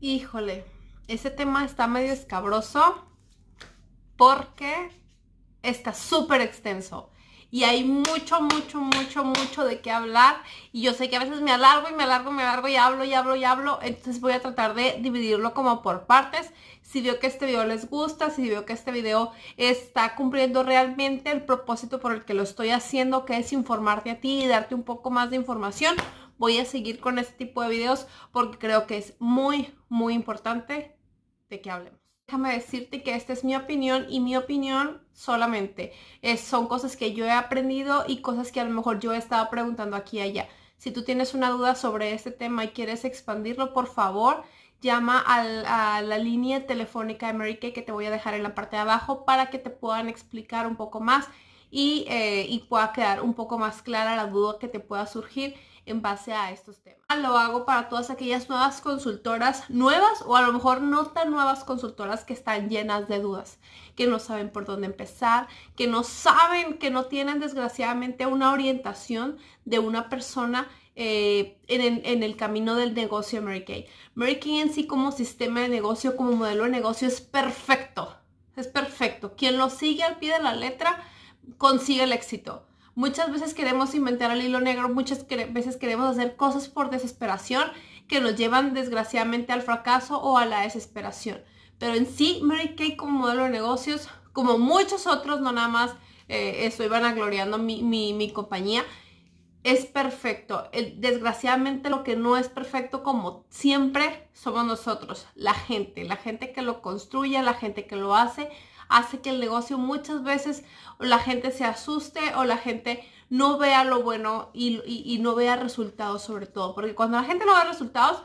Híjole, ese tema está medio escabroso porque está súper extenso y hay mucho, mucho, mucho, mucho de qué hablar y yo sé que a veces me alargo y me alargo, me alargo y hablo y hablo y hablo, entonces voy a tratar de dividirlo como por partes. Si veo que este video les gusta, si veo que este video está cumpliendo realmente el propósito por el que lo estoy haciendo, que es informarte a ti y darte un poco más de información, voy a seguir con este tipo de videos porque creo que es muy, muy importante de que hablemos. Déjame decirte que esta es mi opinión y mi opinión solamente son cosas que yo he aprendido y cosas que a lo mejor yo he estado preguntando aquí y allá. Si tú tienes una duda sobre este tema y quieres expandirlo, por favor, llama a la línea telefónica de Mary Kay que te voy a dejar en la parte de abajo para que te puedan explicar un poco más y, eh, y pueda quedar un poco más clara la duda que te pueda surgir en base a estos temas. Ah, lo hago para todas aquellas nuevas consultoras, nuevas o a lo mejor no tan nuevas consultoras que están llenas de dudas, que no saben por dónde empezar, que no saben, que no tienen desgraciadamente una orientación de una persona eh, en, el, camino del negocio Mary Kay. Mary Kay en sí como sistema de negocio, como modelo de negocio es perfecto, es perfecto. Quien lo sigue al pie de la letra consigue el éxito Muchas veces queremos inventar el hilo negro, muchas veces queremos hacer cosas por desesperación que nos llevan desgraciadamente al fracaso o a la desesperación. Pero en sí, Mary Kay como modelo de negocios, como muchos otros, no nada más eh, estoy vanagloriando mi, compañía, es perfecto. desgraciadamente lo que no es perfecto como siempre somos nosotros, la gente, la gente que lo construye, la gente que lo hace, hace que el negocio muchas veces la gente se asuste o la gente no vea lo bueno y, no vea resultados sobre todo. Porque cuando la gente no ve resultados,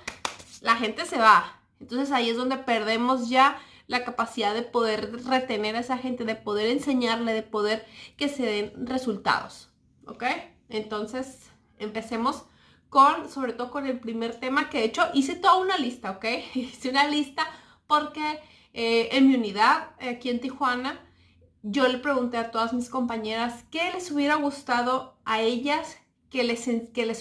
la gente se va. Entonces ahí es donde perdemos ya la capacidad de poder retener a esa gente, de poder enseñarle, de poder que se den resultados. ¿Ok? Entonces empecemos con, sobre todo con el primer tema que de hecho hice toda una lista, ¿ok? Hice una lista porque eh, en mi unidad aquí en Tijuana, yo le pregunté a todas mis compañeras qué les hubiera gustado a ellas que les,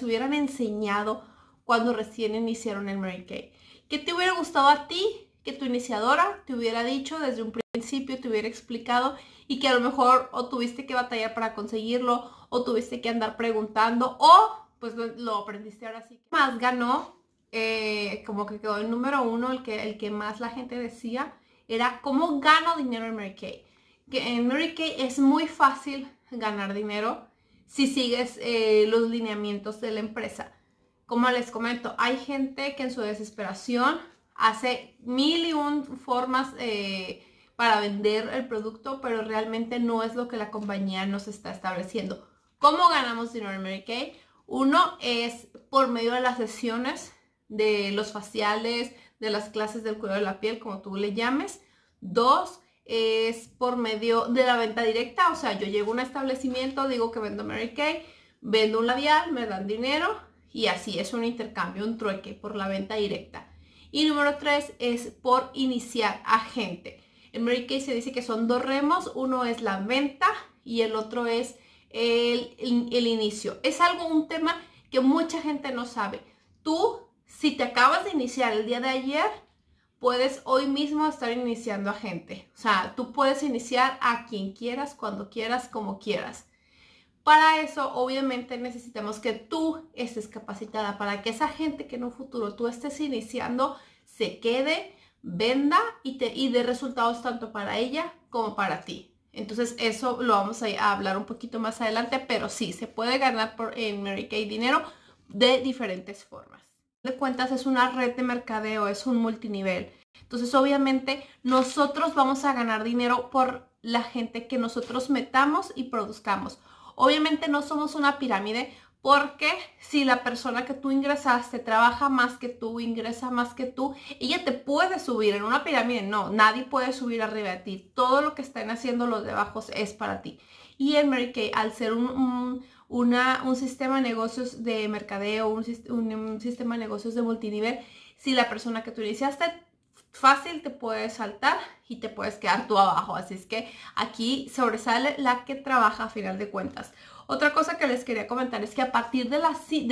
hubieran enseñado cuando recién iniciaron el Mary Kay. ¿Qué te hubiera gustado a ti que tu iniciadora te hubiera dicho desde un principio, te hubiera explicado y que a lo mejor o tuviste que batallar para conseguirlo o tuviste que andar preguntando o pues lo, aprendiste ahora sí. Más ganó, eh, como que quedó el número uno, el que, el que más la gente decía era cómo gano dinero en Mary Kay. Que en Mary Kay es muy fácil ganar dinero si sigues eh, los lineamientos de la empresa. Como les comento, hay gente que en su desesperación hace mil y un formas eh, para vender el producto, pero realmente no es lo que la compañía nos está estableciendo. ¿Cómo ganamos dinero en Mary Kay? Uno es por medio de las sesiones de los faciales, de las clases del cuidado de la piel, como tú le llames. Dos, es por medio de la venta directa, o sea, yo llego a un establecimiento, digo que vendo Mary Kay, vendo un labial, me dan dinero y así es un intercambio, un trueque por la venta directa. Y número tres es por iniciar a gente. En Mary Kay se dice que son dos remos, uno es la venta y el otro es el, el inicio. Es algo, un tema que mucha gente no sabe. Tú si te acabas de iniciar el día de ayer, puedes hoy mismo estar iniciando a gente. O sea, tú puedes iniciar a quien quieras, cuando quieras, como quieras. Para eso, obviamente, necesitamos que tú estés capacitada para que esa gente que en un futuro tú estés iniciando se quede, venda y, te, y dé resultados tanto para ella como para ti. Entonces, eso lo vamos a, hablar un poquito más adelante, pero sí, se puede ganar por, en Mary Kay dinero de diferentes formas de cuentas es una red de mercadeo, es un multinivel. Entonces, obviamente, nosotros vamos a ganar dinero por la gente que nosotros metamos y produzcamos. Obviamente no somos una pirámide porque si la persona que tú ingresaste trabaja más que tú, ingresa más que tú, ella te puede subir en una pirámide. No, nadie puede subir arriba de ti. Todo lo que estén haciendo los de es para ti. Y en Mary al ser un un sistema de negocios de mercadeo, un, sistema de negocios de multinivel, si la persona que tú iniciaste ah, fácil te puedes saltar y te puedes quedar tú abajo. Así es que aquí sobresale la que trabaja a final de cuentas. Otra cosa que les quería comentar es que a partir de,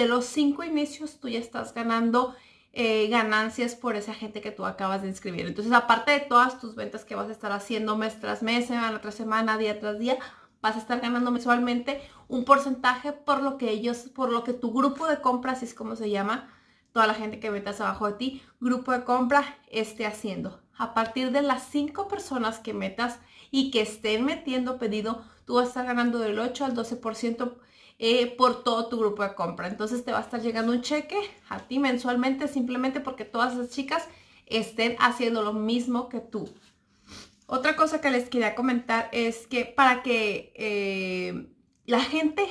los cinco inicios tú ya estás ganando eh, ganancias por esa gente que tú acabas de inscribir. Entonces, aparte de todas tus ventas que vas a estar haciendo mes tras mes, semana tras semana, día tras día, vas a estar ganando mensualmente un porcentaje por lo que ellos, por lo que tu grupo de compras, así es como se llama, toda la gente que metas abajo de ti, grupo de compra esté haciendo. A partir de las cinco personas que metas y que estén metiendo pedido, tú vas a estar ganando del 8 al 12% eh, por todo tu grupo de compra. Entonces te va a estar llegando un cheque a ti mensualmente simplemente porque todas las chicas estén haciendo lo mismo que tú. Otra cosa que les quería comentar es que para que eh, la gente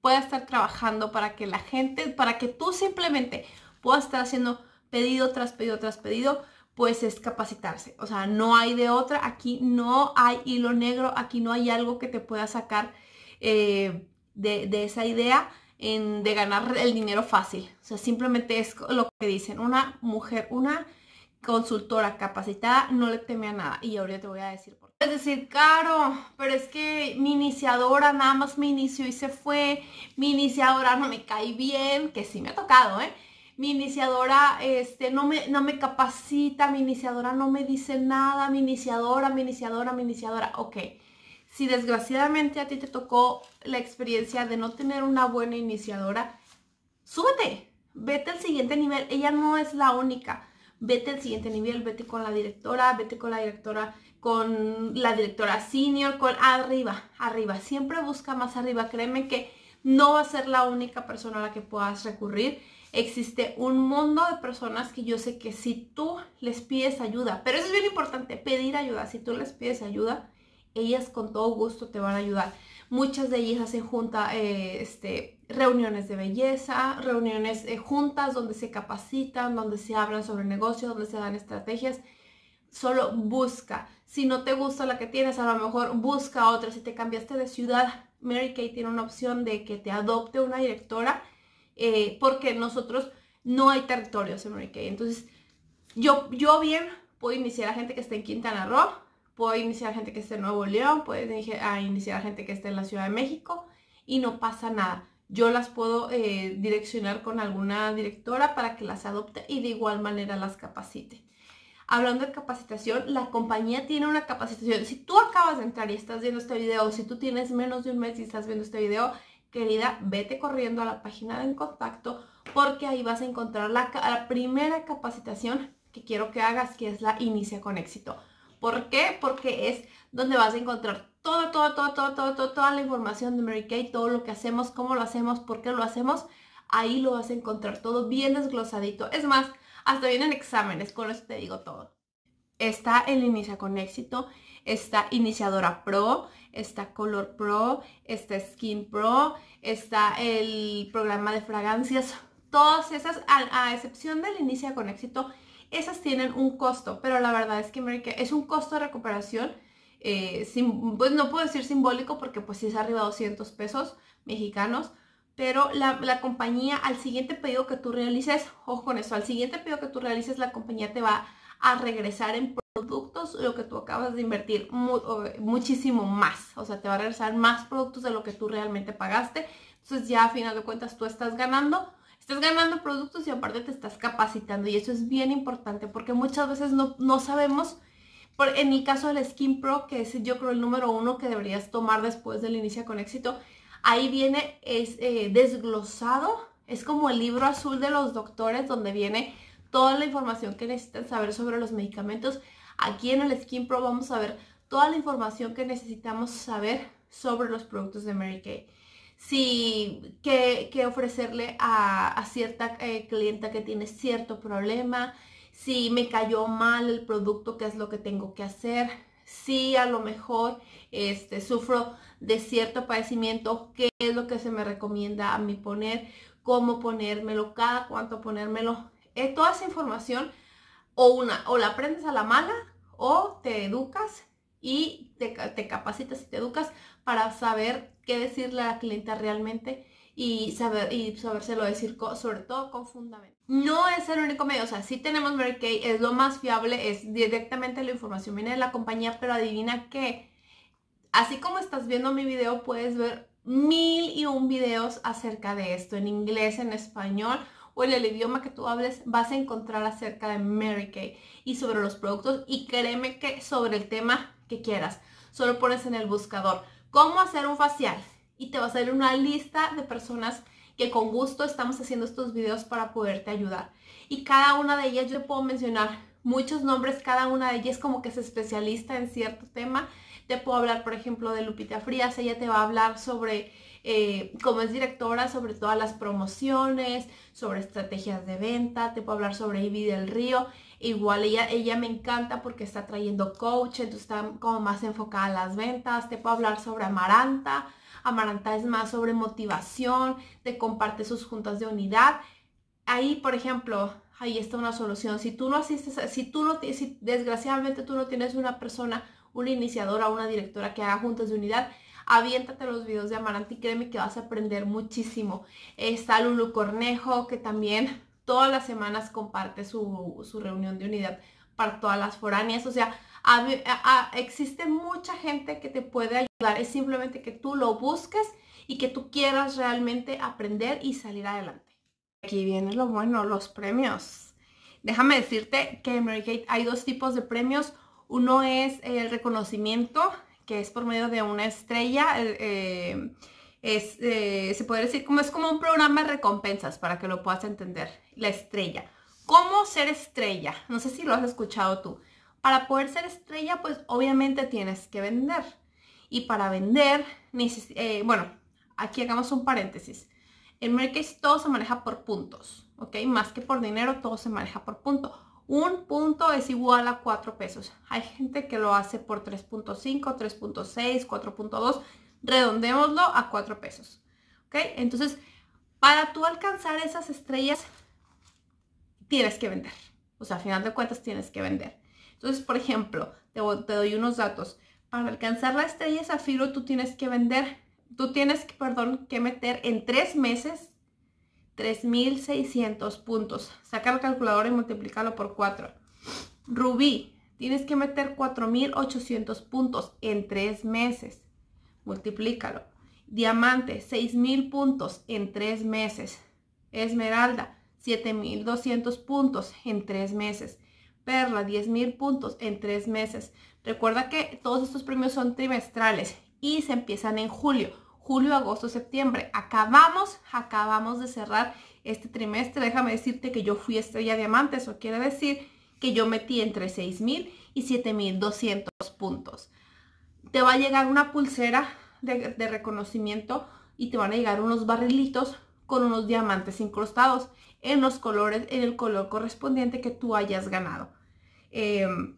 pueda estar trabajando, para que la gente, para que tú simplemente puedas estar haciendo pedido tras pedido tras pedido, pues es capacitarse. O sea, no hay de otra, aquí no hay hilo negro, aquí no hay algo que te pueda sacar eh, de, esa idea de ganar el dinero fácil. O sea, simplemente es lo que dicen, una mujer, una consultora capacitada, no le teme a nada. Y ahorita te voy a decir por qué. Es decir, Caro, pero es que mi iniciadora nada más me inició y se fue. Mi iniciadora no me cae bien, que sí me ha tocado, ¿eh? Mi iniciadora este, no, me, no me capacita, mi iniciadora no me dice nada, mi iniciadora, mi iniciadora, mi iniciadora. Ok, si desgraciadamente a ti te tocó la experiencia de no tener una buena iniciadora, súbete, vete al siguiente nivel. Ella no es la única vete al siguiente nivel, vete con la directora, vete con la directora, con la directora senior, con arriba, arriba. Siempre busca más arriba. Créeme que no va a ser la única persona a la que puedas recurrir. Existe un mundo de personas que yo sé que si tú les pides ayuda, pero eso es bien importante, pedir ayuda. Si tú les pides ayuda, ellas con todo gusto te van a ayudar. Muchas de ellas hacen junta, eh, este, reuniones de belleza, reuniones eh, juntas donde se capacitan, donde se hablan sobre negocios, donde se dan estrategias. Solo busca. Si no te gusta la que tienes, a lo mejor busca otra. Si te cambiaste de ciudad, Mary Kay tiene una opción de que te adopte una directora eh, porque nosotros no hay territorios en Mary Kay. Entonces, yo, yo bien puedo iniciar a gente que está en Quintana Roo puedo iniciar gente que esté en Nuevo León, puedo iniciar gente que esté en la Ciudad de México y no pasa nada. Yo las puedo eh, direccionar con alguna directora para que las adopte y de igual manera las capacite. Hablando de capacitación, la compañía tiene una capacitación. Si tú acabas de entrar y estás viendo este video, si tú tienes menos de un mes y estás viendo este video, querida, vete corriendo a la página de en contacto porque ahí vas a encontrar la primera capacitación que quiero que hagas, que es la Inicia con éxito. ¿Por qué? Porque es donde vas a encontrar todo, todo, todo, todo, todo, toda la información de Mary Kay, todo lo que hacemos, cómo lo hacemos, por qué lo hacemos. Ahí lo vas a encontrar todo bien desglosadito. Es más, hasta vienen exámenes, con eso te digo todo. Está el Inicia con Éxito, está Iniciadora Pro, está Color Pro, está Skin Pro, está el programa de fragancias. Todas esas, a excepción del Inicia con Éxito, esas tienen un costo, pero la verdad es que es un costo de recuperación, eh, pues no puedo decir simbólico porque pues sí es arriba de 200 pesos mexicanos, pero la, compañía al siguiente pedido que tú realices, ojo con eso, al siguiente pedido que tú realices la compañía te va a regresar en productos lo que tú acabas de invertir muchísimo más, o sea, te va a regresar más productos de lo que tú realmente pagaste, entonces ya a final de cuentas tú estás ganando Estás ganando productos y aparte te estás capacitando y eso es bien importante porque muchas veces no, no sabemos, por, en el caso del Skin Pro, que es yo creo el número uno que deberías tomar después del inicio con éxito, ahí viene es eh, desglosado, es como el libro azul de los doctores donde viene toda la información que necesitan saber sobre los medicamentos. Aquí en el Skin Pro vamos a ver toda la información que necesitamos saber sobre los productos de Mary Kay si, qué, ofrecerle a, cierta eh, clienta que tiene cierto problema, si me cayó mal el producto, qué es lo que tengo que hacer, si a lo mejor este, sufro de cierto padecimiento, qué es lo que se me recomienda a mí poner, cómo ponérmelo, cada cuánto ponérmelo. Eh, toda esa información o, una, o la aprendes a la mala o te educas y te, te capacitas y te educas para saber qué decirle a la clienta realmente y, saber, y sabérselo decir sobre todo con fundamento. No es el único medio, o sea, si tenemos Mary Kay, es lo más fiable, es directamente la información viene de la compañía, pero adivina que así como estás viendo mi video puedes ver mil y un videos acerca de esto en inglés, en español o en el idioma que tú hables vas a encontrar acerca de Mary Kay y sobre los productos y créeme que sobre el tema que quieras. Solo pones en el buscador cómo hacer un facial y te va a salir una lista de personas que con gusto estamos haciendo estos videos para poderte ayudar. Y cada una de ellas yo puedo mencionar muchos nombres, cada una de ellas como que es especialista en cierto tema. Te puedo hablar, por ejemplo, de Lupita Frías, ella te va a hablar sobre eh, cómo es directora, sobre todas las promociones, sobre estrategias de venta, te puedo hablar sobre Ivy del Río. Igual ella, ella me encanta porque está trayendo coaches entonces está como más enfocada en las ventas. Te puedo hablar sobre Amaranta. Amaranta es más sobre motivación, te comparte sus juntas de unidad. Ahí, por ejemplo, ahí está una solución. Si tú no asistes, si tú no, si desgraciadamente tú no tienes una persona, una iniciadora, una directora que haga juntas de unidad, aviéntate los videos de Amaranta y créeme que vas a aprender muchísimo. Está Lulu Cornejo, que también todas las semanas comparte su, reunión de unidad para todas las foráneas. O sea, existe mucha gente que te puede ayudar. Es simplemente que tú lo busques y que tú quieras realmente aprender y salir adelante. Aquí viene lo bueno, los premios. Déjame decirte que en Kate hay dos tipos de premios. Uno es el reconocimiento, que es por medio de una estrella. Eh, es, eh, se puede decir, como es como un programa de recompensas para que lo puedas entender. La estrella. ¿Cómo ser estrella? No sé si lo has escuchado tú. Para poder ser estrella, pues obviamente tienes que vender. Y para vender, eh, bueno, aquí hagamos un paréntesis. En Mercase todo se maneja por puntos, ¿ok? Más que por dinero, todo se maneja por punto. Un punto es igual a cuatro pesos. Hay gente que lo hace por 3.5, 3.6, 4.2 redondémoslo a cuatro pesos. ¿Ok? Entonces, para tú alcanzar esas estrellas, tienes que vender. O sea, a final de cuentas tienes que vender. Entonces, por ejemplo, te, doy unos datos. Para alcanzar la estrella zafiro, tú tienes que vender, tú tienes, que perdón, que meter en tres meses 3.600 puntos. Saca el calculadora y multiplícalo por cuatro Rubí, tienes que meter 4.800 puntos en tres meses multiplícalo. Diamante, 6.000 puntos en tres meses. Esmeralda, 7.200 puntos en tres meses. Perla, 10.000 puntos en tres meses. Recuerda que todos estos premios son trimestrales y se empiezan en julio. Julio, agosto, septiembre. Acabamos, acabamos de cerrar este trimestre. Déjame decirte que yo fui estrella diamante. Eso quiere decir que yo metí entre 6.000 y 7.200 puntos te va a llegar una pulsera de, reconocimiento y te van a llegar unos barrilitos con unos diamantes incrustados en los colores, en el color correspondiente que tú hayas ganado. Em,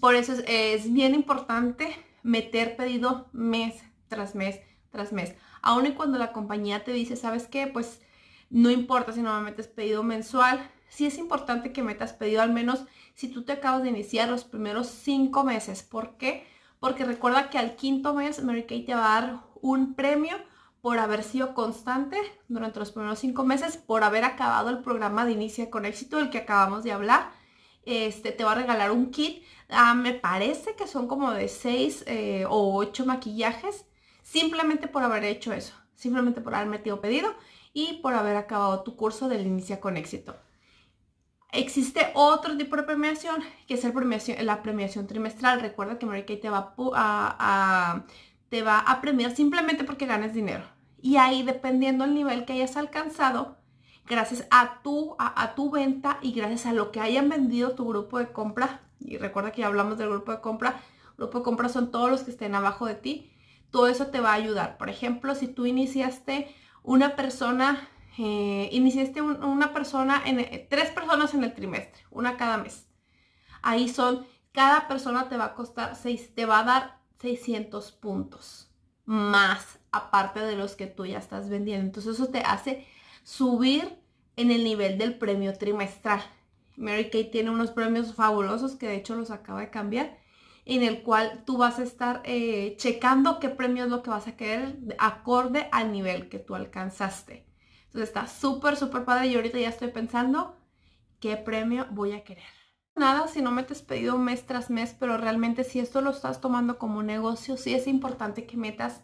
por eso es, bien importante meter pedido mes tras mes tras mes. Aún y cuando la compañía te dice, ¿sabes qué? Pues no importa si no me metes pedido mensual. Sí es importante que metas pedido al menos si tú te acabas de iniciar los primeros cinco meses. ¿Por qué? porque recuerda que al quinto mes Mary Kay te va a dar un premio por haber sido constante durante los primeros cinco meses, por haber acabado el programa de Inicia con Éxito del que acabamos de hablar. Este, te va a regalar un kit, ah, me parece que son como de seis eh, o ocho maquillajes, simplemente por haber hecho eso, simplemente por haber metido pedido y por haber acabado tu curso del Inicia con Éxito. Existe otro tipo de premiación, que es el premiación, la premiación trimestral. Recuerda que Mary Kay te va a, te va a premiar simplemente porque ganes dinero. Y ahí, dependiendo del nivel que hayas alcanzado, gracias a tu, a, tu venta y gracias a lo que hayan vendido tu grupo de compra, y recuerda que ya hablamos del grupo de compra, grupo de compra son todos los que estén abajo de ti, todo eso te va a ayudar. Por ejemplo, si tú iniciaste una persona eh, iniciaste una persona, en, eh, tres personas en el trimestre, una cada mes. Ahí son, cada persona te va a costar, seis, te va a dar 600 puntos más aparte de los que tú ya estás vendiendo. Entonces eso te hace subir en el nivel del premio trimestral. Mary Kay tiene unos premios fabulosos que de hecho los acaba de cambiar, en el cual tú vas a estar eh, checando qué premio es lo que vas a querer acorde al nivel que tú alcanzaste. Entonces está súper, súper padre y ahorita ya estoy pensando qué premio voy a querer. Nada, si no metes pedido mes tras mes, pero realmente si esto lo estás tomando como negocio, sí es importante que metas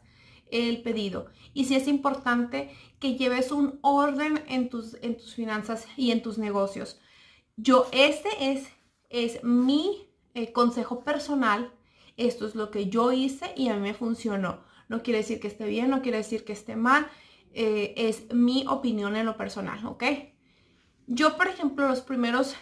el pedido. Y si sí es importante que lleves un orden en tus, en tus finanzas y en tus negocios. Yo, este es, es mi eh, consejo personal. Esto es lo que yo hice y a mí me funcionó. No quiere decir que esté bien, no quiere decir que esté mal. Eh, es mi opinión en lo personal, ¿ok? Yo, por ejemplo, los primeros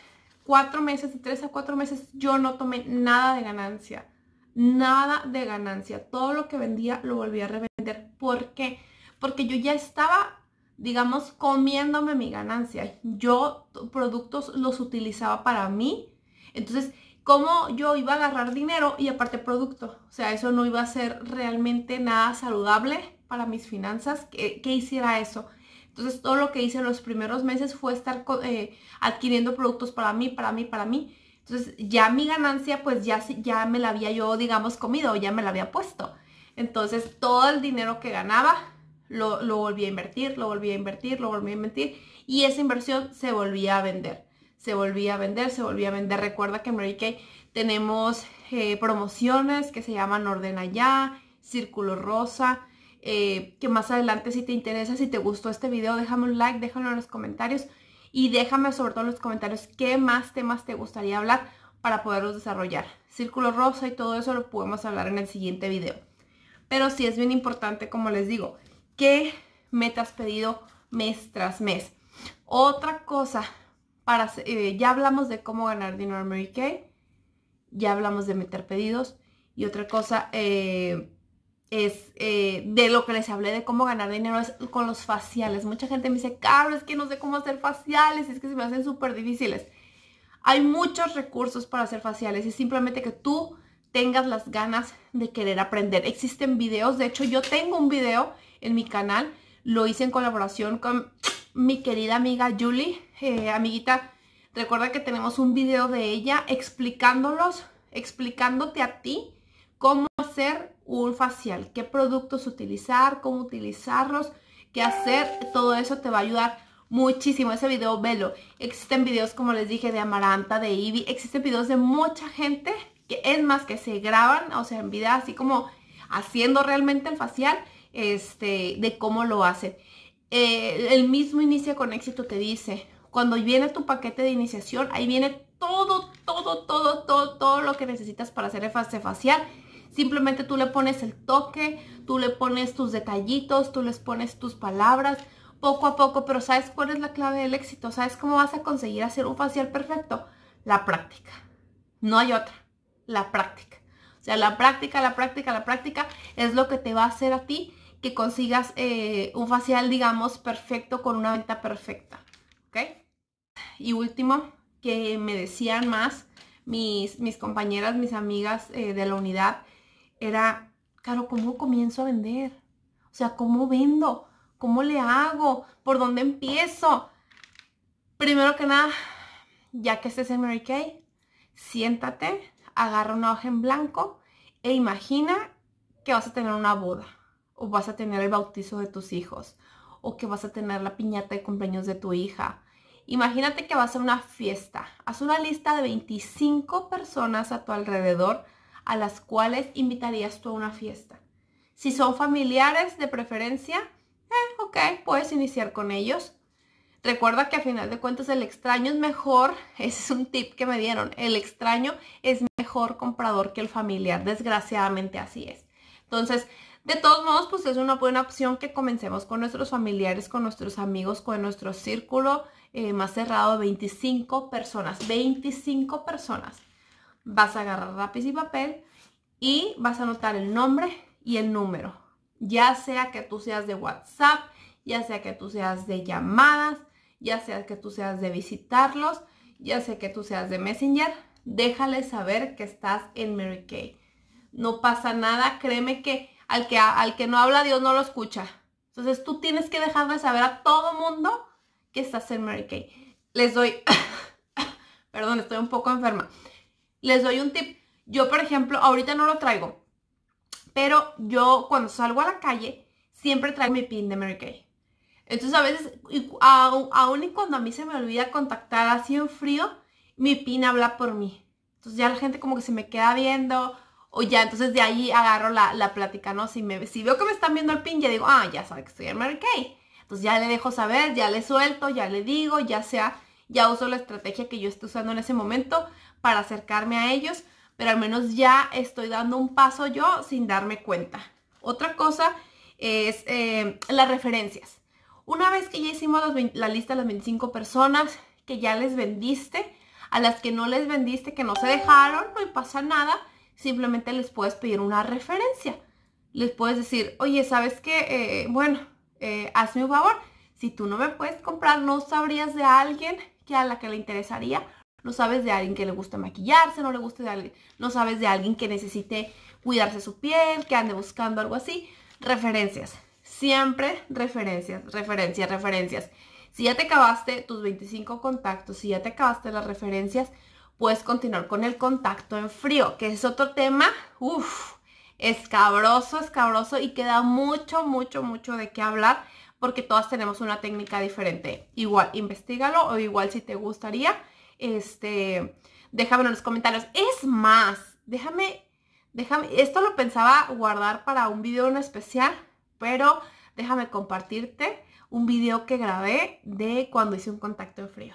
cuatro meses, de tres a cuatro meses, yo no tomé nada de ganancia. Nada de ganancia. Todo lo que vendía lo volví a revender. ¿Por qué? Porque yo ya estaba, digamos, comiéndome mi ganancia. Yo productos los utilizaba para mí. Entonces, ¿cómo yo iba a agarrar dinero y aparte producto? O sea, eso no iba a ser realmente nada saludable para mis finanzas que, hiciera eso. Entonces todo lo que hice los primeros meses fue estar eh, adquiriendo productos para mí, para mí, para mí. Entonces ya mi ganancia pues ya, ya me la había yo, digamos, comido, ya me la había puesto. Entonces todo el dinero que ganaba lo, volví a invertir, lo volví a invertir, lo volví a invertir y esa inversión se volvía a vender. Se volvía a vender, se volvía a vender. Recuerda que en Mary Kay tenemos eh, promociones que se llaman Orden Allá, Círculo Rosa, eh, que más adelante si te interesa, si te gustó este video, déjame un like, déjalo en los comentarios y déjame sobre todo en los comentarios qué más temas te gustaría hablar para poderlos desarrollar. Círculo rosa y todo eso lo podemos hablar en el siguiente video. Pero sí es bien importante, como les digo, qué metas pedido mes tras mes. Otra cosa, para, eh, ya hablamos de cómo ganar dinero en Mary Kay, ya hablamos de meter pedidos y otra cosa, eh, es eh, de lo que les hablé de cómo ganar dinero es con los faciales. Mucha gente me dice, Carlos, es que no sé cómo hacer faciales, es que se me hacen súper difíciles. Hay muchos recursos para hacer faciales, es simplemente que tú tengas las ganas de querer aprender. Existen videos, de hecho yo tengo un video en mi canal, lo hice en colaboración con mi querida amiga Julie, eh, amiguita, recuerda que tenemos un video de ella explicándolos, explicándote a ti cómo hacer un facial, qué productos utilizar, cómo utilizarlos, qué hacer, todo eso te va a ayudar muchísimo. Ese video, velo. Existen videos, como les dije, de Amaranta, de Ivy, existen videos de mucha gente que es más que se graban, o sea, en vida así como haciendo realmente el facial, este, de cómo lo hacen. Eh, el mismo Inicia con Éxito te dice, cuando viene tu paquete de iniciación, ahí viene todo, todo, todo, todo, todo lo que necesitas para hacer el facial Simplemente tú le pones el toque, tú le pones tus detallitos, tú les pones tus palabras, poco a poco, pero ¿sabes cuál es la clave del éxito? ¿Sabes cómo vas a conseguir hacer un facial perfecto? La práctica. No hay otra. La práctica. O sea, la práctica, la práctica, la práctica es lo que te va a hacer a ti que consigas eh, un facial, digamos, perfecto con una venta perfecta. ¿Ok? Y último, que me decían más mis, mis compañeras, mis amigas eh, de la unidad, era, claro, ¿cómo comienzo a vender? O sea, ¿cómo vendo? ¿Cómo le hago? ¿Por dónde empiezo? Primero que nada, ya que estés en Mary Kay, siéntate, agarra una hoja en blanco e imagina que vas a tener una boda o vas a tener el bautizo de tus hijos o que vas a tener la piñata de cumpleaños de tu hija. Imagínate que vas a una fiesta. Haz una lista de 25 personas a tu alrededor a las cuales invitarías tú a una fiesta. Si son familiares de preferencia, eh, ok, puedes iniciar con ellos. Recuerda que a final de cuentas el extraño es mejor, ese es un tip que me dieron, el extraño es mejor comprador que el familiar, desgraciadamente así es. Entonces, de todos modos, pues es una buena opción que comencemos con nuestros familiares, con nuestros amigos, con nuestro círculo eh, más cerrado, de 25 personas, 25 personas vas a agarrar lápiz y papel y vas a anotar el nombre y el número. Ya sea que tú seas de WhatsApp, ya sea que tú seas de llamadas, ya sea que tú seas de visitarlos, ya sea que tú seas de Messenger, déjale saber que estás en Mary Kay. No pasa nada, créeme que al que, al que no habla Dios no lo escucha. Entonces tú tienes que dejarle saber a todo mundo que estás en Mary Kay. Les doy, perdón, estoy un poco enferma. Les doy un tip. Yo, por ejemplo, ahorita no lo traigo, pero yo cuando salgo a la calle siempre traigo mi pin de Mary Kay. Entonces a veces, aún y cuando a mí se me olvida contactar así en frío, mi pin habla por mí. Entonces ya la gente como que se me queda viendo o ya entonces de ahí agarro la, plática, ¿no? Si, me, si veo que me están viendo el pin, ya digo, ah, ya sabe que estoy en Mary Kay. Entonces ya le dejo saber, ya le suelto, ya le digo, ya sea, ya uso la estrategia que yo estoy usando en ese momento para acercarme a ellos, pero al menos ya estoy dando un paso yo sin darme cuenta. Otra cosa es eh, las referencias. Una vez que ya hicimos la lista de las 25 personas que ya les vendiste, a las que no les vendiste, que no se dejaron, no pasa nada, simplemente les puedes pedir una referencia. Les puedes decir, oye, ¿sabes qué? Eh, bueno, eh, hazme un favor, si tú no me puedes comprar, no sabrías de alguien que a la que le interesaría no sabes de alguien que le gusta maquillarse, no le guste de alguien, No sabes de alguien que necesite cuidarse su piel, que ande buscando algo así. Referencias, siempre referencias, referencias, referencias. Si ya te acabaste tus 25 contactos, si ya te acabaste las referencias, puedes continuar con el contacto en frío, que es otro tema, ¡Uf! escabroso, escabroso y queda mucho, mucho, mucho de qué hablar porque todas tenemos una técnica diferente. Igual, investigalo o igual si te gustaría, este, déjame en los comentarios. Es más, déjame, déjame, esto lo pensaba guardar para un video en especial, pero déjame compartirte un video que grabé de cuando hice un contacto en frío.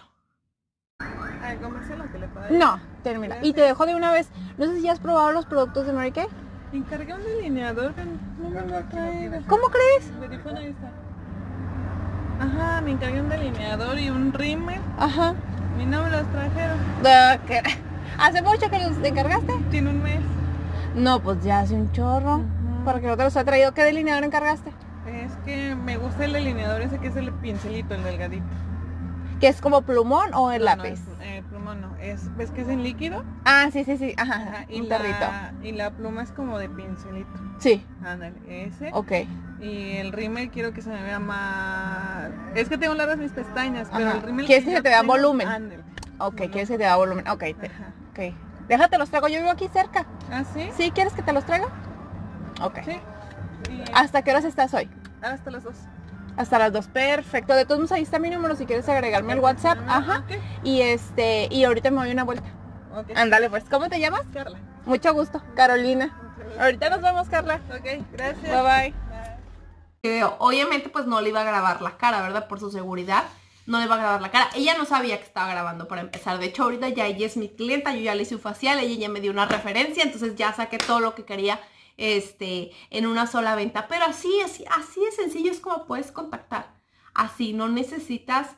No, termina. Y te dejo de una vez. No sé si has probado los productos de Mary Kay. Encargué un delineador, no ¿Cómo crees? Me una Ajá, me encargué un delineador y un rímel. Ajá. Mi me los trajeron. ¿Hace mucho que los encargaste? Tiene un mes. No, pues ya hace un chorro. Porque no te los ha traído. ¿Qué delineador encargaste? Es que me gusta el delineador ese que es el pincelito, el delgadito. ¿Que es como plumón o el lápiz? Eh, plumón no. Es, ¿Ves que es en líquido? Ah, sí, sí, sí. Ajá, y la, pluma es como de pincelito. Sí. Ándale, ese. Ok. Y el rímel quiero que se me vea más es que tengo largas mis pestañas, pero el rímel... ¿Quieres que, te da volumen? Ok, ¿quieres que te dé volumen? Ok, Déjate los traigo, yo vivo aquí cerca. ¿Ah, sí? ¿Sí? ¿Quieres que te los traiga? Ok. Sí. ¿Hasta qué horas estás hoy? Hasta las dos. Hasta las dos, perfecto. De todos modos, ahí está mi número si quieres agregarme el WhatsApp. Ah, Ajá. Y este, y ahorita me voy una vuelta. Ándale, pues. ¿Cómo te llamas? Carla. Mucho gusto, Carolina. Ahorita nos vemos, Carla. Ok, gracias. Bye bye. Obviamente pues no le iba a grabar la cara, ¿verdad? Por su seguridad no le iba a grabar la cara. Ella no sabía que estaba grabando para empezar. De hecho, ahorita ya ella es mi clienta, yo ya le hice un facial, ella ya me dio una referencia, entonces ya saqué todo lo que quería este, en una sola venta. Pero así, así, así de sencillo es como puedes contactar. Así, no necesitas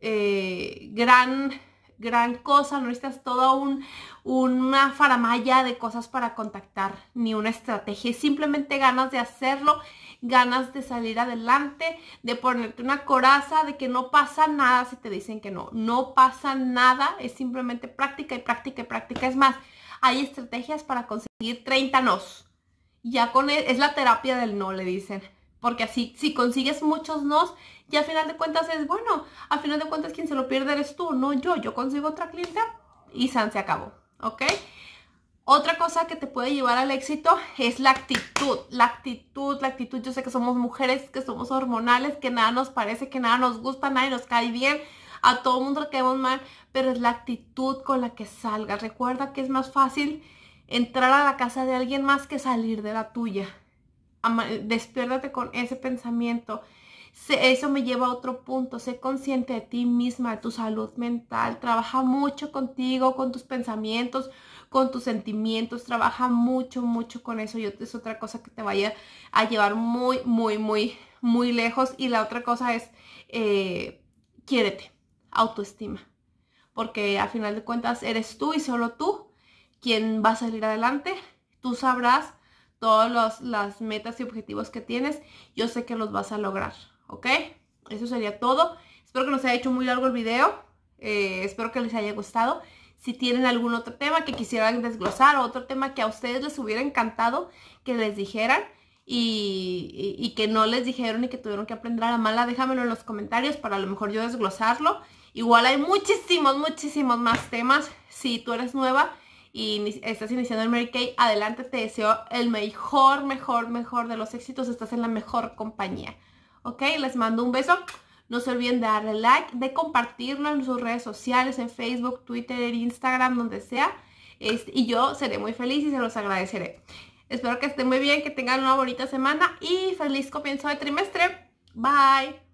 eh, gran gran cosa, no necesitas todo un, una faramalla de cosas para contactar, ni una estrategia, simplemente ganas de hacerlo, ganas de salir adelante, de ponerte una coraza, de que no pasa nada si te dicen que no, no pasa nada, es simplemente práctica y práctica y práctica, es más, hay estrategias para conseguir 30 nos, ya con, e, es la terapia del no, le dicen, porque así, si consigues muchos nos, y al final de cuentas es, bueno, a final de cuentas quien se lo pierde eres tú, no yo. Yo consigo otra clienta y San se acabó, ¿ok? Otra cosa que te puede llevar al éxito es la actitud, la actitud, la actitud. Yo sé que somos mujeres, que somos hormonales, que nada nos parece, que nada nos gusta, nadie nos cae bien, a todo mundo le quedamos mal, pero es la actitud con la que salgas. Recuerda que es más fácil entrar a la casa de alguien más que salir de la tuya. Despiérdate con ese pensamiento. Eso me lleva a otro punto, sé consciente de ti misma, de tu salud mental, trabaja mucho contigo, con tus pensamientos, con tus sentimientos, trabaja mucho, mucho con eso. Yo, es otra cosa que te vaya a llevar muy, muy, muy, muy lejos. Y la otra cosa es, eh, quiérete, autoestima. Porque a final de cuentas eres tú y solo tú quien va a salir adelante. Tú sabrás todas las metas y objetivos que tienes. Yo sé que los vas a lograr. ¿ok? Eso sería todo. Espero que nos haya hecho muy largo el video. Eh, espero que les haya gustado. Si tienen algún otro tema que quisieran desglosar o otro tema que a ustedes les hubiera encantado que les dijeran y, que no les dijeron y que tuvieron que aprender a la mala, déjamelo en los comentarios para a lo mejor yo desglosarlo. Igual hay muchísimos, muchísimos más temas. Si tú eres nueva y estás iniciando el Mary Kay, adelante, te deseo el mejor, mejor, mejor de los éxitos. Estás en la mejor compañía. ¿ok? Les mando un beso. No se olviden de darle like, de compartirlo en sus redes sociales, en Facebook, Twitter, Instagram, donde sea. Este, y yo seré muy feliz y se los agradeceré. Espero que estén muy bien, que tengan una bonita semana y feliz comienzo de trimestre. Bye.